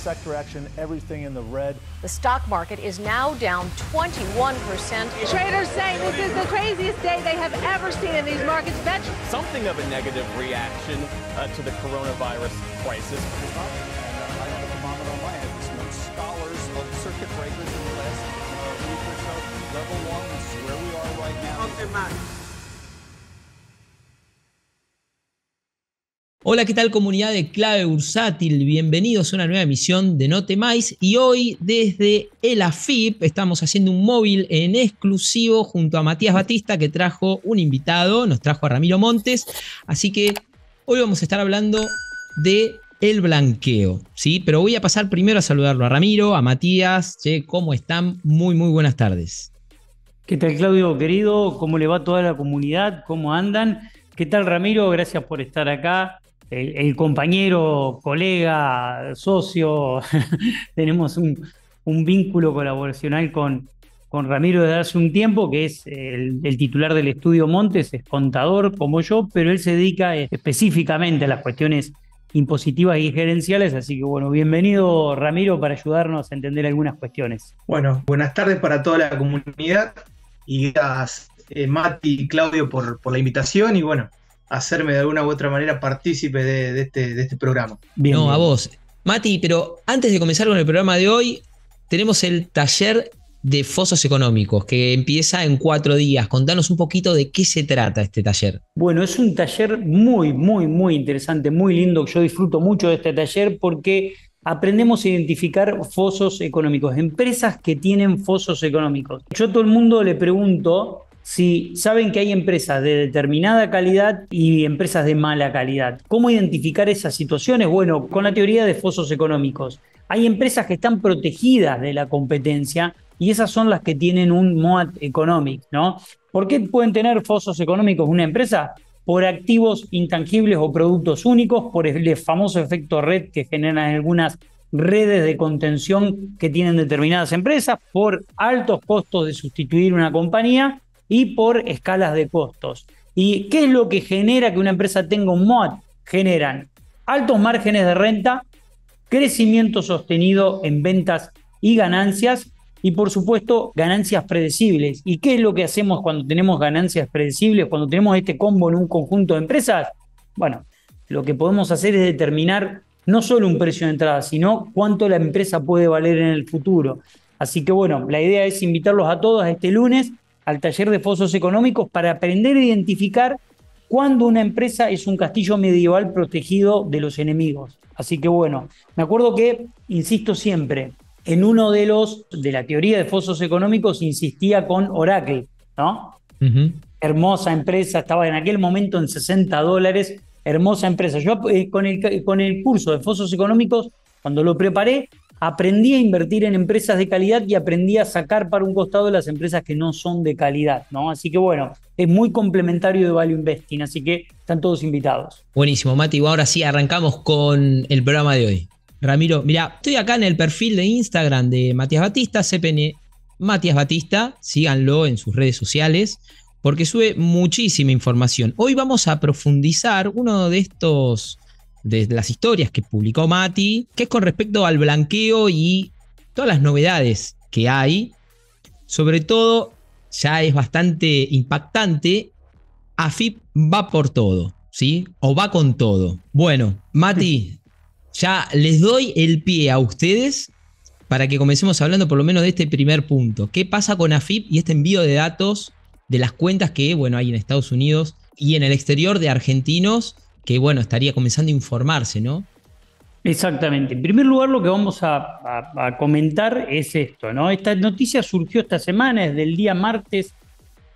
sector action, everything in the red. The stock market is now down 21%. Traders say this is the craziest day they have ever seen in these markets. something of a negative reaction uh, to the coronavirus crisis. Scholars of circuit breakers in the last uh, week or so level one. is where we are right now. Hola, ¿qué tal comunidad de Clave Bursátil? Bienvenidos a una nueva emisión de No Temáis y hoy desde el AFIP estamos haciendo un móvil en exclusivo junto a Matías Batista que trajo un invitado, nos trajo a Ramiro Montes, así que hoy vamos a estar hablando de el blanqueo, ¿sí? Pero voy a pasar primero a saludarlo a Ramiro, a Matías, che, ¿cómo están? Muy, muy buenas tardes. ¿Qué tal Claudio, querido? ¿Cómo le va a toda la comunidad? ¿Cómo andan? ¿Qué tal Ramiro? Gracias por estar acá el, compañero, colega, socio, tenemos un, vínculo colaboracional con, Ramiro de hace un tiempo, que es el, titular del estudio Montes, es contador como yo, pero él se dedica específicamente a las cuestiones impositivas y gerenciales, así que bueno, bienvenido Ramiro para ayudarnos a entender algunas cuestiones. Bueno, buenas tardes para toda la comunidad y gracias eh, Mati y Claudio por, por la invitación y bueno, hacerme de alguna u otra manera partícipe de, este, este, programa. Bien, no, a vos. Mati, pero antes de comenzar con el programa de hoy, tenemos el taller de fosos económicos que empieza en cuatro días. Contanos un poquito de qué se trata este taller. Bueno, es un taller muy, muy, muy interesante, muy lindo. Yo disfruto mucho de este taller porque aprendemos a identificar fosos económicos, empresas que tienen fosos económicos. Yo a todo el mundo le pregunto si saben que hay empresas de determinada calidad y empresas de mala calidad. ¿Cómo identificar esas situaciones? Bueno, con la teoría de fosos económicos. Hay empresas que están protegidas de la competencia y esas son las que tienen un MOAT economic, ¿no? ¿Por qué pueden tener fosos económicos una empresa? Por activos intangibles o productos únicos, por el famoso efecto red que generan algunas redes de contención que tienen determinadas empresas, por altos costos de sustituir una compañía y por escalas de costos. ¿Y qué es lo que genera que una empresa tenga un MOAT? Generan altos márgenes de renta, crecimiento sostenido en ventas y ganancias y por supuesto ganancias predecibles. ¿Y qué es lo que hacemos cuando tenemos ganancias predecibles, cuando tenemos este combo en un conjunto de empresas? Bueno, lo que podemos hacer es determinar no solo un precio de entrada, sino cuánto la empresa puede valer en el futuro. Así que bueno, la idea es invitarlos a todos este lunes al taller de fosos económicos para aprender a identificar cuándo una empresa es un castillo medieval protegido de los enemigos. Así que bueno, me acuerdo que, insisto siempre, en uno de los, de la teoría de fosos económicos, insistía con Oracle, ¿no? Hermosa empresa, estaba en aquel momento en 60 dólares, hermosa empresa. Yo eh, con, con el curso de fosos económicos, cuando lo preparé, aprendí a invertir en empresas de calidad y aprendí a sacar para un costado las empresas que no son de calidad, ¿no? Así que bueno, es muy complementario de Value Investing, así que están todos invitados. Buenísimo, Mati. Ahora sí, arrancamos con el programa de hoy. Ramiro, mira, estoy acá en el perfil de Instagram de Matías Batista, CPN Matías Batista, síganlo en sus redes sociales porque sube muchísima información. Hoy vamos a profundizar uno de estos de las historias que publicó Mati, que es con respecto al blanqueo y todas las novedades que hay. Sobre todo, ya es bastante impactante, AFIP va por todo, ¿sí? O va con todo. Bueno, Mati, ya les doy el pie a ustedes para que comencemos hablando por lo menos de este primer punto. ¿Qué pasa con AFIP y este envío de datos de las cuentas que, bueno, hay en Estados Unidos y en el exterior de argentinos que bueno, estaría comenzando a informarse, ¿no? Exactamente. En primer lugar, lo que vamos a, comentar es esto, ¿no? Esta noticia surgió esta semana, es del día martes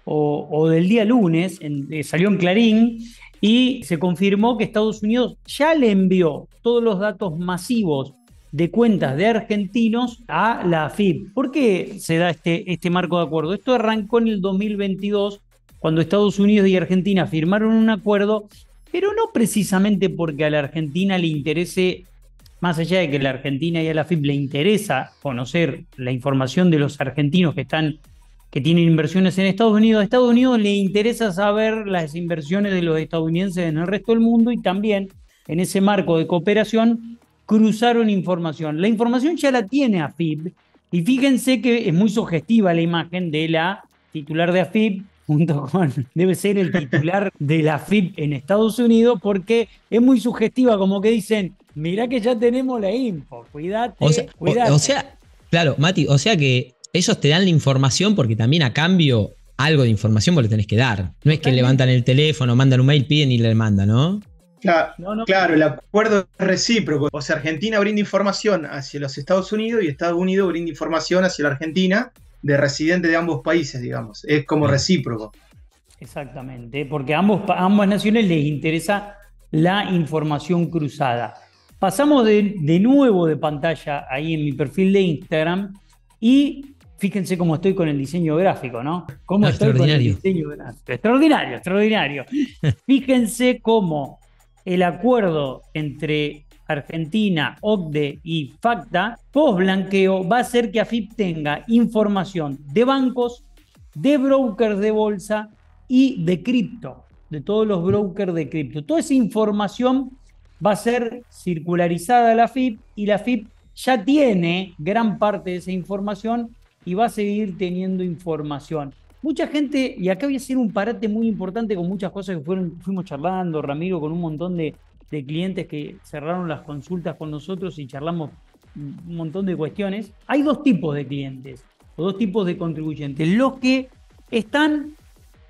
o, del día lunes, eh, salió en Clarín y se confirmó que Estados Unidos ya le envió todos los datos masivos de cuentas de argentinos a la AFIP. ¿Por qué se da este, este marco de acuerdo? Esto arrancó en el 2022 cuando Estados Unidos y Argentina firmaron un acuerdo pero no precisamente porque a la Argentina le interese, más allá de que a la Argentina y a la FIP le interesa conocer la información de los argentinos que están que tienen inversiones en Estados Unidos. A Estados Unidos le interesa saber las inversiones de los estadounidenses en el resto del mundo y también en ese marco de cooperación cruzaron información. La información ya la tiene AFIP y fíjense que es muy sugestiva la imagen de la titular de AFIP junto con, debe ser el titular de la FIP en Estados Unidos, porque es muy sugestiva, como que dicen, mirá que ya tenemos la info, cuidate, o sea, O, sea, claro, Mati, o sea que ellos te dan la información porque también a cambio algo de información vos le tenés que dar. No es que levantan el teléfono, mandan un mail, piden y le mandan, ¿no? Claro, no, claro, el acuerdo es recíproco. O sea, Argentina brinda información hacia los Estados Unidos y Estados Unidos brinda información hacia la Argentina de residente de ambos países, digamos. Es como recíproco. Exactamente, porque a ambos, ambas naciones les interesa la información cruzada. Pasamos de, de, nuevo de pantalla ahí en mi perfil de Instagram y fíjense cómo estoy con el diseño gráfico, ¿no? Cómo diseño Extraordinario, extraordinario. fíjense cómo el acuerdo entre Argentina, OCDE y FACTA, post blanqueo va a hacer que AFIP tenga información de bancos, de brokers de bolsa y de cripto, de todos los brokers de cripto. Toda esa información va a ser circularizada a la AFIP y la AFIP ya tiene gran parte de esa información y va a seguir teniendo información. Mucha gente, y acá voy a hacer un parate muy importante con muchas cosas que fueron, fuimos charlando, Ramiro, con un montón de, de clientes que cerraron las consultas con nosotros y charlamos un montón de cuestiones. Hay dos tipos de clientes o dos tipos de contribuyentes. Los que están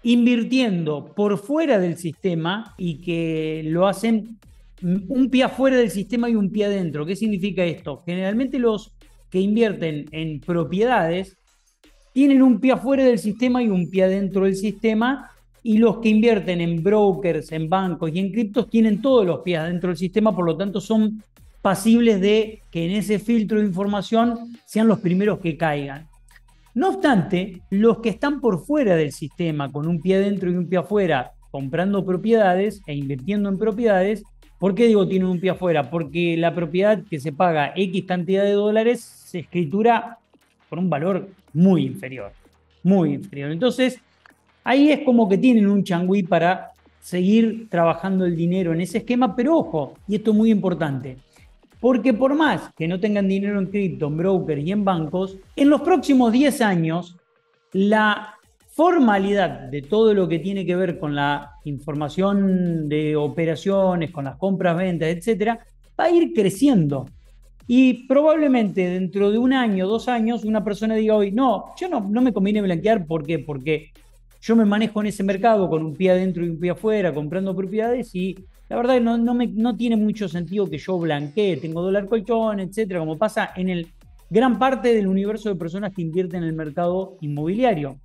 invirtiendo por fuera del sistema y que lo hacen un pie afuera del sistema y un pie adentro. ¿Qué significa esto? Generalmente los que invierten en propiedades tienen un pie afuera del sistema y un pie adentro del sistema y los que invierten en brokers, en bancos y en criptos tienen todos los pies dentro del sistema, por lo tanto son pasibles de que en ese filtro de información sean los primeros que caigan. No obstante, los que están por fuera del sistema, con un pie dentro y un pie afuera, comprando propiedades e invirtiendo en propiedades, ¿por qué digo tiene un pie afuera? Porque la propiedad que se paga X cantidad de dólares se escritura por un valor muy inferior, muy inferior. Entonces, Ahí es como que tienen un changüí para seguir trabajando el dinero en ese esquema, pero ojo, y esto es muy importante, porque por más que no tengan dinero en cripto, en brokers y en bancos, en los próximos 10 años, la formalidad de todo lo que tiene que ver con la información de operaciones, con las compras, ventas, etc., va a ir creciendo. Y probablemente dentro de un año, dos años, una persona diga hoy, no, yo no, no me conviene blanquear, ¿por qué? Porque yo me manejo en ese mercado con un pie adentro y un pie afuera, comprando propiedades y la verdad no, no, tiene mucho sentido que yo blanquee, tengo dólar colchón, etcétera, como pasa en el gran parte del universo de personas que invierten en el mercado inmobiliario.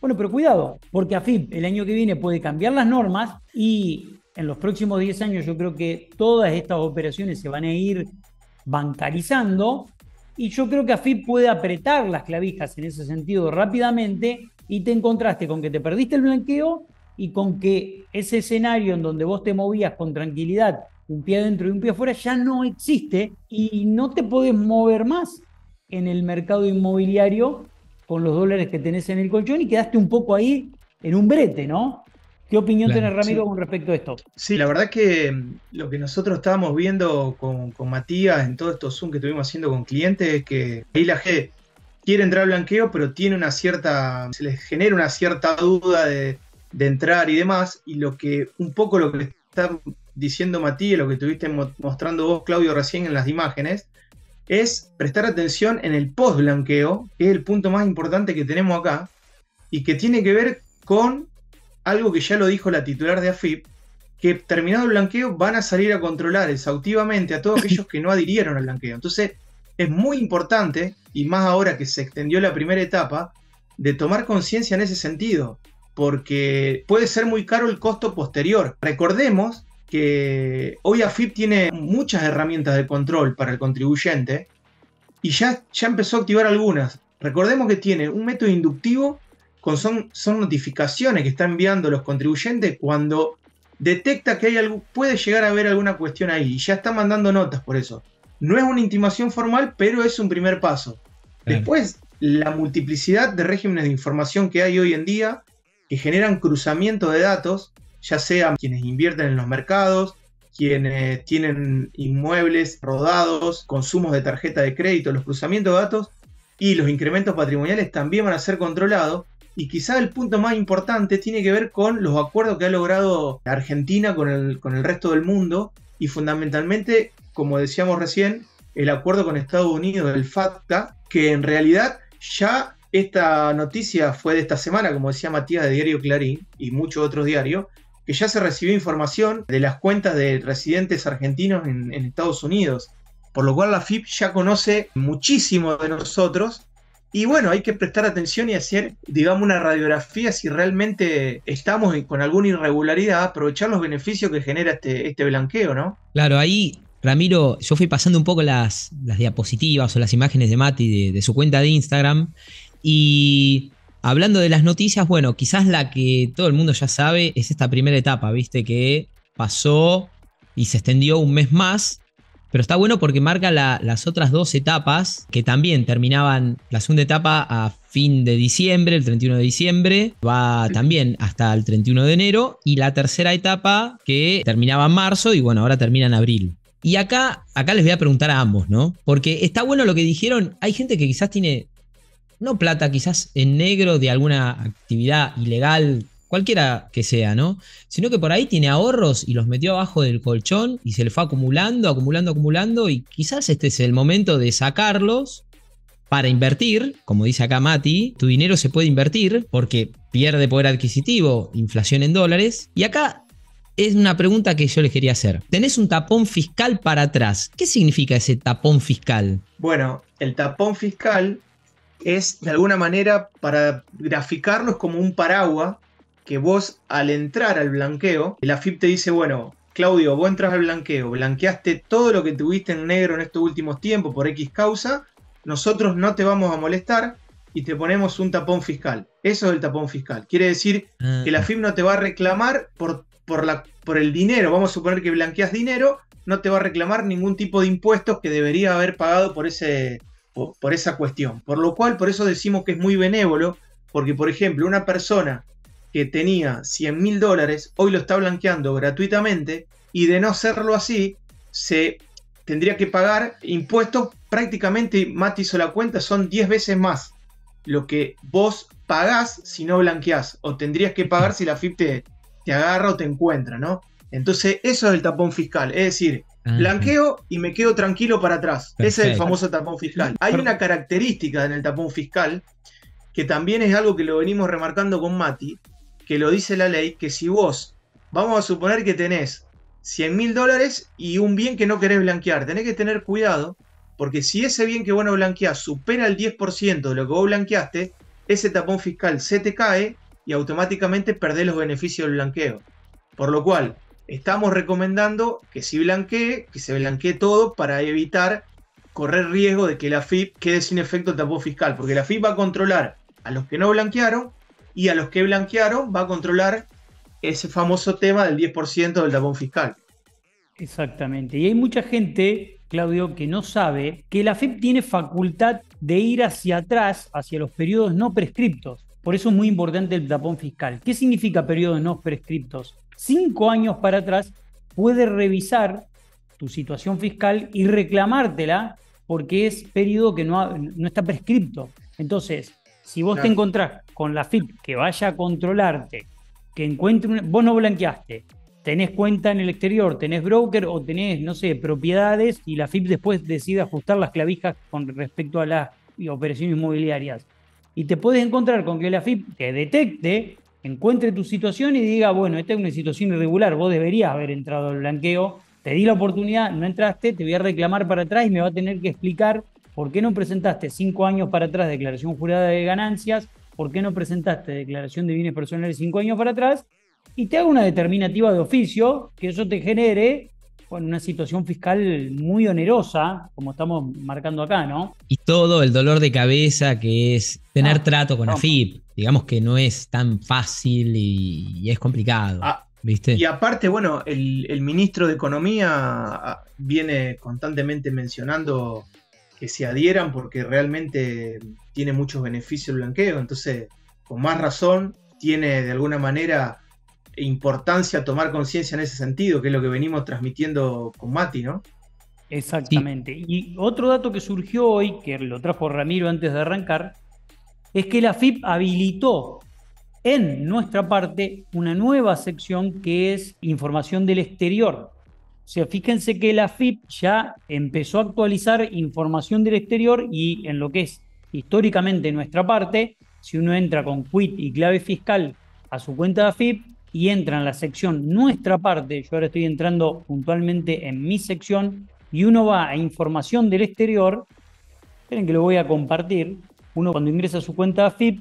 Bueno, pero cuidado, porque AFIP el año que viene puede cambiar las normas y en los próximos 10 años yo creo que todas estas operaciones se van a ir bancarizando y yo creo que AFIP puede apretar las clavijas en ese sentido rápidamente y te encontraste con que te perdiste el blanqueo y con que ese escenario en donde vos te movías con tranquilidad, un pie adentro y un pie afuera, ya no existe y no te podés mover más en el mercado inmobiliario con los dólares que tenés en el colchón y quedaste un poco ahí en un brete, ¿no? ¿Qué opinión tenés, Ramiro, con respecto a esto? Sí, la verdad que mm, lo que nosotros estábamos viendo con, Matías en todo estos Zoom que estuvimos haciendo con clientes es que ahí la G quiere entrar al blanqueo, pero tiene una cierta, se les genera una cierta duda de, entrar y demás, y lo que un poco lo que está diciendo Matías, lo que estuviste mostrando vos, Claudio, recién en las imágenes, es prestar atención en el post-blanqueo, que es el punto más importante que tenemos acá, y que tiene que ver con algo que ya lo dijo la titular de AFIP, que terminado el blanqueo van a salir a controlar exhaustivamente a todos aquellos que no adhirieron al blanqueo. Entonces, es muy importante, y más ahora que se extendió la primera etapa, de tomar conciencia en ese sentido, porque puede ser muy caro el costo posterior. Recordemos que hoy AFIP tiene muchas herramientas de control para el contribuyente y ya, ya empezó a activar algunas. Recordemos que tiene un método inductivo con son, son notificaciones que está enviando los contribuyentes cuando detecta que hay algo, puede llegar a haber alguna cuestión ahí y ya está mandando notas por eso. No es una intimación formal, pero es un primer paso. Después, la multiplicidad de regímenes de información que hay hoy en día que generan cruzamiento de datos, ya sean quienes invierten en los mercados, quienes tienen inmuebles rodados, consumos de tarjeta de crédito, los cruzamientos de datos y los incrementos patrimoniales también van a ser controlados. Y quizá el punto más importante tiene que ver con los acuerdos que ha logrado Argentina con el, con el resto del mundo y fundamentalmente como decíamos recién, el acuerdo con Estados Unidos, del FACTA, que en realidad ya esta noticia fue de esta semana, como decía Matías de Diario Clarín y muchos otros diarios, que ya se recibió información de las cuentas de residentes argentinos en, Estados Unidos, por lo cual la FIP ya conoce muchísimo de nosotros y bueno, hay que prestar atención y hacer, digamos, una radiografía si realmente estamos con alguna irregularidad, aprovechar los beneficios que genera este, este blanqueo, ¿no? Claro, ahí Ramiro, yo fui pasando un poco las, diapositivas o las imágenes de Mati de, su cuenta de Instagram y hablando de las noticias, bueno, quizás la que todo el mundo ya sabe es esta primera etapa, viste, que pasó y se extendió un mes más, pero está bueno porque marca las otras dos etapas que también terminaban la segunda etapa a fin de diciembre, el 31 de diciembre, va también hasta el 31 de enero y la tercera etapa que terminaba en marzo y bueno, ahora termina en abril. Y acá, acá les voy a preguntar a ambos, ¿no? Porque está bueno lo que dijeron. Hay gente que quizás tiene, no plata, quizás en negro de alguna actividad ilegal, cualquiera que sea, ¿no? Sino que por ahí tiene ahorros y los metió abajo del colchón y se le fue acumulando, acumulando, acumulando. Y quizás este es el momento de sacarlos para invertir, como dice acá Mati, tu dinero se puede invertir porque pierde poder adquisitivo, inflación en dólares. Y acá es una pregunta que yo les quería hacer. Tenés un tapón fiscal para atrás. ¿Qué significa ese tapón fiscal? Bueno, el tapón fiscal es de alguna manera para graficarlo es como un paraguas que vos al entrar al blanqueo, la AFIP te dice, bueno, Claudio, vos entras al blanqueo, blanqueaste todo lo que tuviste en negro en estos últimos tiempos por X causa, nosotros no te vamos a molestar y te ponemos un tapón fiscal. Eso es el tapón fiscal. Quiere decir ah. que la AFIP no te va a reclamar por por, la, por el dinero, vamos a suponer que blanqueas dinero, no te va a reclamar ningún tipo de impuestos que debería haber pagado por, ese, por, esa cuestión. Por lo cual, por eso decimos que es muy benévolo, porque por ejemplo, una persona que tenía 100 mil dólares, hoy lo está blanqueando gratuitamente y de no hacerlo así, se tendría que pagar impuestos prácticamente, Mati hizo la cuenta, son 10 veces más lo que vos pagás si no blanqueás o tendrías que pagar si la FIP te, te agarra o te encuentra, ¿no? Entonces, eso es el tapón fiscal, es decir, blanqueo y me quedo tranquilo para atrás. Ese es el famoso tapón fiscal. Hay una característica en el tapón fiscal que también es algo que lo venimos remarcando con Mati, que lo dice la ley, que si vos, vamos a suponer que tenés 100 mil dólares y un bien que no querés blanquear, tenés que tener cuidado, porque si ese bien que vos no blanqueás supera el 10% de lo que vos blanqueaste, ese tapón fiscal se te cae y automáticamente perder los beneficios del blanqueo. Por lo cual, estamos recomendando que si blanquee, que se blanquee todo para evitar correr riesgo de que la FIP quede sin efecto el tapón fiscal, porque la FIP va a controlar a los que no blanquearon y a los que blanquearon va a controlar ese famoso tema del 10% del tapón fiscal. Exactamente. Y hay mucha gente, Claudio, que no sabe que la FIP tiene facultad de ir hacia atrás, hacia los periodos no prescriptos. Por eso es muy importante el tapón fiscal. ¿Qué significa periodo no prescriptos? Cinco años para atrás puede revisar tu situación fiscal y reclamártela porque es periodo que no, no está prescripto. Entonces, si vos te encontrás con la FIP que vaya a controlarte, que encuentre, una, vos no blanqueaste, tenés cuenta en el exterior, tenés broker o tenés, no sé, propiedades y la FIP después decide ajustar las clavijas con respecto a las operaciones inmobiliarias y te puedes encontrar con que la AFIP te detecte, encuentre tu situación y diga, bueno, esta es una situación irregular, vos deberías haber entrado al blanqueo, te di la oportunidad, no entraste, te voy a reclamar para atrás y me va a tener que explicar por qué no presentaste cinco años para atrás declaración jurada de ganancias, por qué no presentaste declaración de bienes personales cinco años para atrás, y te hago una determinativa de oficio que eso te genere en una situación fiscal muy onerosa, como estamos marcando acá, ¿no? Y todo el dolor de cabeza que es tener ah, trato con AFIP. Digamos que no es tan fácil y, es complicado. Ah, ¿Viste? Y aparte, bueno, el, el, ministro de Economía ah, viene constantemente mencionando que se adhieran porque realmente tiene muchos beneficios el blanqueo. Entonces, con más razón, tiene de alguna manera importancia tomar conciencia en ese sentido, que es lo que venimos transmitiendo con Mati, ¿no? Exactamente. Y otro dato que surgió hoy, que lo trajo Ramiro antes de arrancar, es que la FIP habilitó en nuestra parte una nueva sección que es información del exterior. O sea, fíjense que la FIP ya empezó a actualizar información del exterior y en lo que es históricamente nuestra parte, si uno entra con quit y clave fiscal a su cuenta de FIP y entra en la sección Nuestra parte, yo ahora estoy entrando puntualmente en mi sección, y uno va a Información del Exterior, esperen que lo voy a compartir, uno cuando ingresa a su cuenta AFIP,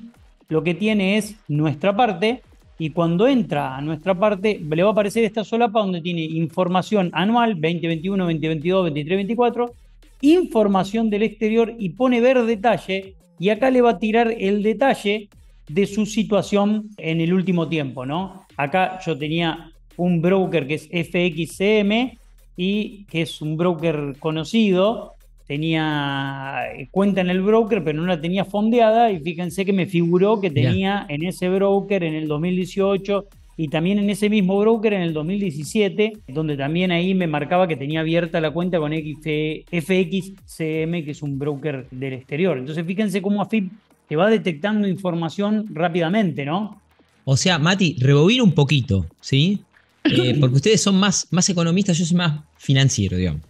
lo que tiene es Nuestra parte, y cuando entra a nuestra parte, le va a aparecer esta solapa donde tiene información anual 2021, 2022, 2023, 2024, información del exterior y pone ver detalle. Y acá le va a tirar el detalle de su situación en el último tiempo, ¿no? Acá yo tenía un broker que es FXCM y que es un broker conocido. Tenía eh, cuenta en el broker, pero no la tenía fondeada y fíjense que me figuró que tenía en ese broker en el 2018 y también en ese mismo broker en el 2017, donde también ahí me marcaba que tenía abierta la cuenta con FXCM, que es un broker del exterior. Entonces fíjense cómo AFIP te va detectando información rápidamente, ¿no? O sea, Mati, rebobina un poquito, ¿sí? Eh, porque ustedes son más, más economistas, yo soy más financiero, digamos.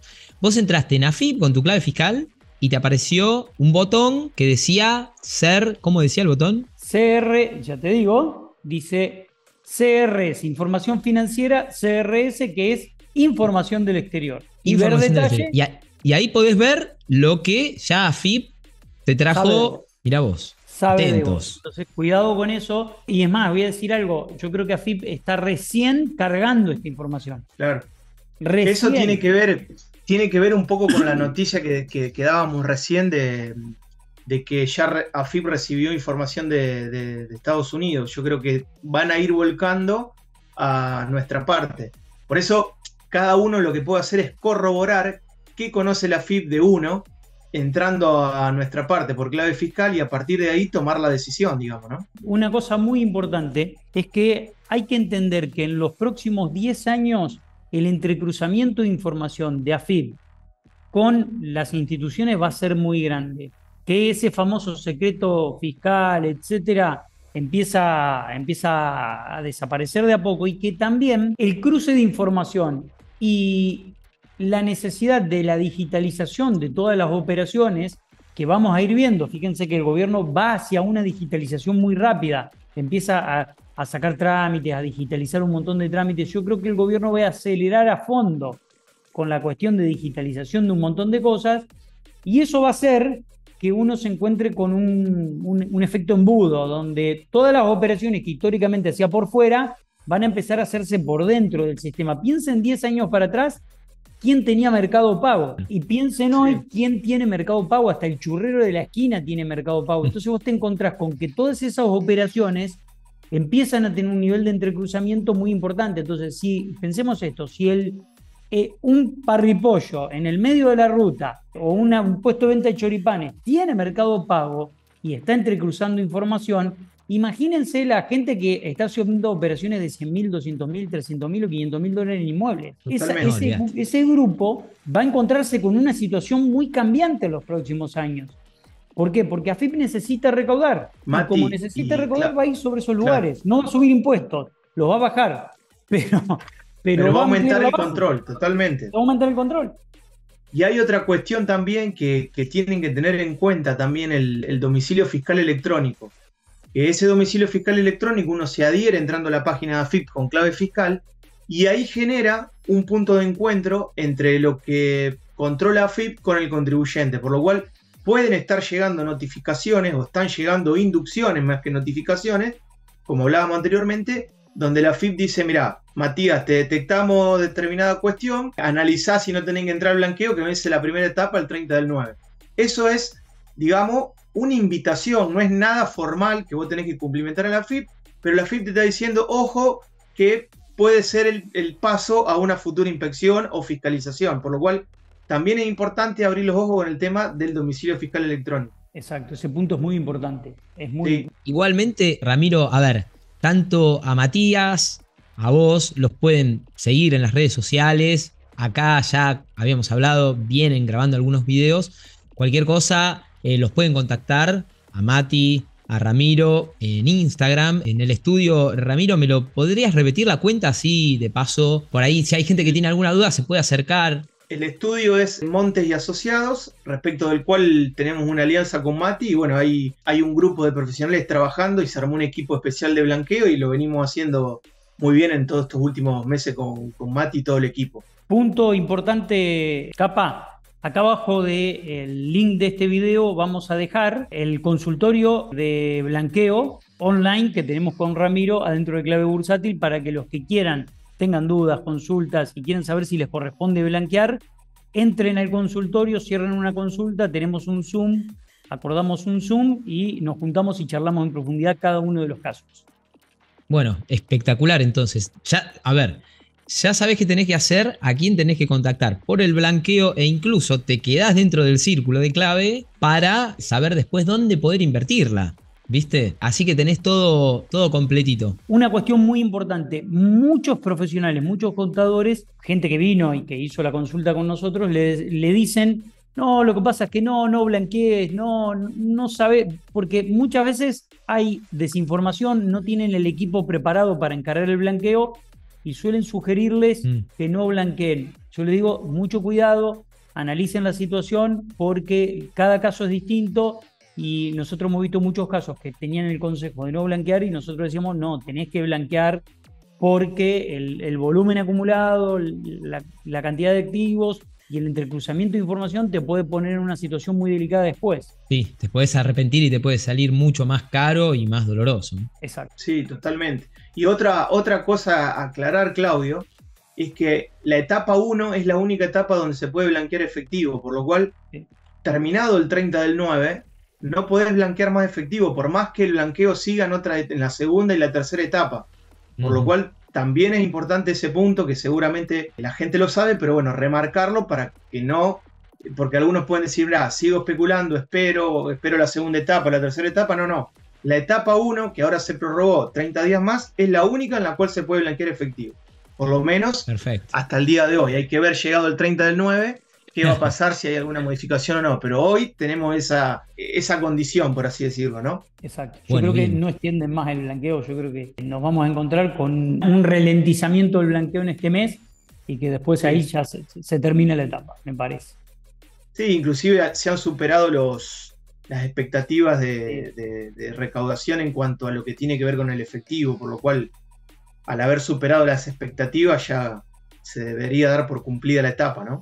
Vos entraste en AFIP con tu clave fiscal y te apareció un botón que decía ser, ¿cómo decía el botón? CR, ya te digo, dice CRS, información financiera, CRS, que es información del exterior. Y Y, y, ahí podés ver lo que ya AFIP te trajo. Mira vos sabe de vos. Entonces, cuidado con eso. Y es más, voy a decir algo. Yo creo que AFIP está recién cargando esta información. Claro. Eso tiene que ver, tiene que ver un poco con la noticia que, que, dábamos recién de, que ya AFIP recibió información de, de, Estados Unidos. Yo creo que van a ir volcando a nuestra parte. Por eso, cada uno lo que puede hacer es corroborar qué conoce la AFIP de uno entrando a nuestra parte por clave fiscal y a partir de ahí tomar la decisión, digamos, ¿no? Una cosa muy importante es que hay que entender que en los próximos 10 años el entrecruzamiento de información de AFIP con las instituciones va a ser muy grande. Que ese famoso secreto fiscal, etcétera, empieza, empieza a desaparecer de a poco y que también el cruce de información y la necesidad de la digitalización de todas las operaciones que vamos a ir viendo. Fíjense que el gobierno va hacia una digitalización muy rápida, empieza a, sacar trámites, a digitalizar un montón de trámites. Yo creo que el gobierno va a acelerar a fondo con la cuestión de digitalización de un montón de cosas y eso va a ser que uno se encuentre con un, un efecto embudo, donde todas las operaciones que históricamente hacía por fuera van a empezar a hacerse por dentro del sistema. Piensen 10 años para atrás quién tenía mercado pago. Mm. Y piensen hoy quién tiene mercado pago, hasta el churrero de la esquina tiene mercado pago. Mm. Entonces vos te encontrás con que todas esas operaciones empiezan a tener un nivel de entrecruzamiento muy importante. Entonces, si pensemos esto, si eh, un parripollo en el medio de la ruta o un puesto de venta de choripanes tiene mercado pago y está entrecruzando información, Imagínense la gente que está haciendo operaciones de 100 mil, 200 mil, 300 mil o 500 mil dólares en inmuebles. ese, grupo va a encontrarse con una situación muy cambiante en los próximos años. ¿Por qué? Porque AFIP necesita recaudar. como necesita recaudar, va a ir sobre esos lugares. No va a subir impuestos, los va a bajar. Pero, va, a aumentar el control, totalmente. Va a aumentar el control. Y hay otra cuestión también que, tienen que tener en cuenta también el domicilio fiscal electrónico ese domicilio fiscal electrónico uno se adhiere entrando a la página de AFIP con clave fiscal y ahí genera un punto de encuentro entre lo que controla AFIP con el contribuyente, por lo cual pueden estar llegando notificaciones o están llegando inducciones más que notificaciones, como hablábamos anteriormente, donde la AFIP dice, mira, Matías, te detectamos determinada cuestión, analizá si no tenés que entrar blanqueo, que vence la primera etapa el 30 del 9. Eso es, digamos, una invitación, no es nada formal que vos tenés que cumplimentar a la FIP, pero la FIP te está diciendo, ojo, que puede ser el, paso a una futura inspección o fiscalización, por lo cual también es importante abrir los ojos con el tema del domicilio fiscal electrónico. Exacto, ese punto es muy importante. Es muy... Igualmente, Ramiro, a ver, tanto a Matías, a vos, los pueden seguir en las redes sociales. Acá ya habíamos hablado, vienen grabando algunos videos. Cualquier cosa, eh, los pueden contactar a Mati, a Ramiro en Instagram, en el estudio. Ramiro, ¿me lo podrías repetir la cuenta así de paso? Por ahí, si hay gente que tiene alguna duda, se puede acercar. El estudio es Montes y Asociados, respecto del cual tenemos una alianza con Mati y bueno, hay, hay un grupo de profesionales trabajando y se armó un equipo especial de blanqueo y lo venimos haciendo muy bien en todos estos últimos meses con, con Mati y todo el equipo. Punto importante, capa, Acá abajo del link de este video vamos a dejar el consultorio de blanqueo online que tenemos con Ramiro adentro de clave bursátil para que los que quieran, tengan dudas, consultas y quieren saber si les corresponde blanquear, entren al consultorio, cierren una consulta, tenemos un Zoom, acordamos un Zoom y nos juntamos y charlamos en profundidad cada uno de los casos. Bueno, espectacular entonces. Ya, a ver, ya sabes qué tenés que hacer, a quién tenés que contactar por el blanqueo e incluso te quedás dentro del círculo de clave para saber después dónde poder invertirla. ¿Viste? Así que tenés todo, todo completito. Una cuestión muy importante. Muchos profesionales, muchos contadores, gente que vino y que hizo la consulta con nosotros, le, dicen, no, lo que pasa es que no, no blanquees, no, no sabe, porque muchas veces hay desinformación, no tienen el equipo preparado para encargar el blanqueo y suelen sugerirles mm. que no blanqueen. Yo les digo, mucho cuidado, analicen la situación porque cada caso es distinto y nosotros hemos visto muchos casos que tenían el consejo de no blanquear y nosotros decíamos, no, tenés que blanquear porque el, volumen acumulado, la, cantidad de activos y el entrecruzamiento de información te puede poner en una situación muy delicada después. Sí, te puedes arrepentir y te puede salir mucho más caro y más doloroso. Exacto. Sí, totalmente. Y otra, otra cosa a aclarar, Claudio, es que la etapa 1 es la única etapa donde se puede blanquear efectivo, por lo cual, terminado el 30 del 9, no puedes blanquear más efectivo, por más que el blanqueo siga en, otra, en la segunda y la tercera etapa. Por lo cual también es importante ese punto que seguramente la gente lo sabe, pero bueno, remarcarlo para que no, porque algunos pueden decir, ah, sigo especulando, espero, espero la segunda etapa, la tercera etapa, no, no. La etapa 1, que ahora se prorrogó 30 días más, es la única en la cual se puede blanquear efectivo. Por lo menos hasta el día de hoy. Hay que ver llegado el 30 del 9 qué va a pasar, si hay alguna modificación o no, pero hoy tenemos esa, esa condición, por así decirlo, ¿no? Exacto. Yo creo que no extienden más el blanqueo, yo creo que nos vamos a encontrar con un ralentizamiento del blanqueo en este mes y que después ahí ya se, termina la etapa, me parece. Sí, inclusive se han superado los, las expectativas de, recaudación en cuanto a lo que tiene que ver con el efectivo, por lo cual al haber superado las expectativas ya se debería dar por cumplida la etapa, ¿no?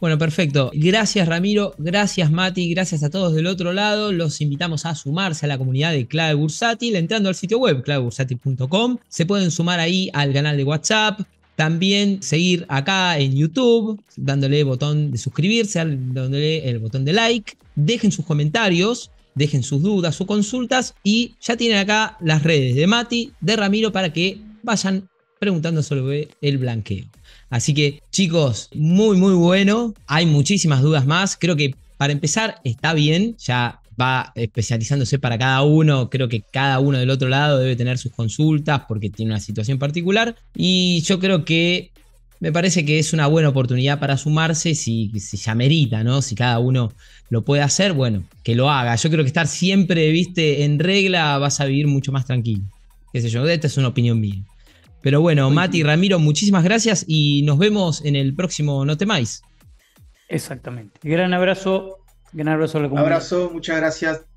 Bueno, perfecto. Gracias Ramiro, gracias Mati, gracias a todos del otro lado. Los invitamos a sumarse a la comunidad de Clave Bursátil entrando al sitio web clavebursátil.com. Se pueden sumar ahí al canal de WhatsApp, también seguir acá en YouTube, dándole botón de suscribirse, dándole el botón de like. Dejen sus comentarios, dejen sus dudas, sus consultas. Y ya tienen acá las redes de Mati, de Ramiro, para que vayan preguntando sobre el blanqueo. Así que chicos, muy muy bueno. Hay muchísimas dudas más. Creo que para empezar está bien, ya va especializándose para cada uno, creo que cada uno del otro lado debe tener sus consultas porque tiene una situación particular y yo creo que me parece que es una buena oportunidad para sumarse si, si ya merita, ¿no? Si cada uno lo puede hacer, bueno, que lo haga. Yo creo que estar siempre, viste, en regla vas a vivir mucho más tranquilo. Qué sé yo, esta es una opinión mía. Pero bueno, Mati, Ramiro, muchísimas gracias y nos vemos en el próximo No temáis. Exactamente. Gran abrazo, gran abrazo Un Abrazo, muchas gracias.